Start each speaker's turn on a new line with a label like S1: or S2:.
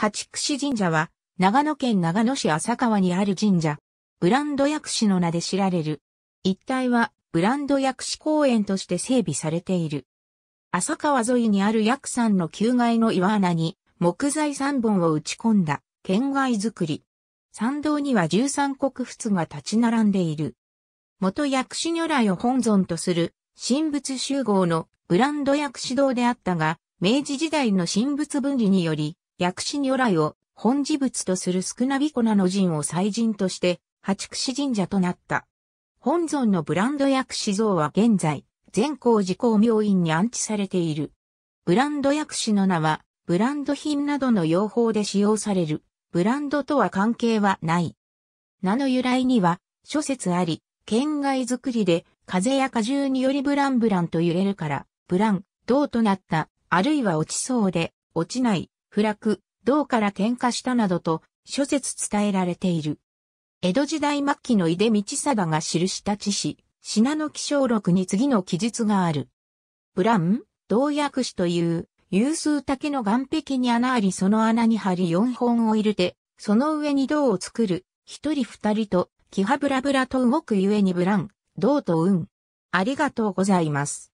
S1: 八串神社は、長野県長野市浅川にある神社。ブランド薬師の名で知られる。一帯は、ブランド薬師公園として整備されている。浅川沿いにある薬山の旧街の岩穴に、木材三本を打ち込んだ、県外作り。参道には13国仏が立ち並んでいる。元薬師如来を本尊とする、神仏集合のブランド薬師堂であったが、明治時代の神仏分離により、薬師如来を本事物とする少なびこなの陣を祭神として、八櫛神社となった。本尊のブランド薬師像は現在、全光寺公明院に安置されている。ブランド薬師の名は、ブランド品などの用法で使用される、ブランドとは関係はない。名の由来には、諸説あり、県外作りで、風や荷重によりブランブランと揺れるから、ブラン、銅となった、あるいは落ちそうで、落ちない、不落、銅から喧嘩したなどと諸説伝えられている。江戸時代末期の井出道貞が記した知史、品の気象録に次の記述がある。ブラン、銅薬師という、有数竹の岩壁に穴ありその穴に針4本を入れて、その上に銅を作る、一人二人と、キはブラブラと動くゆえにブラン、銅と運。ありがとうございま
S2: す。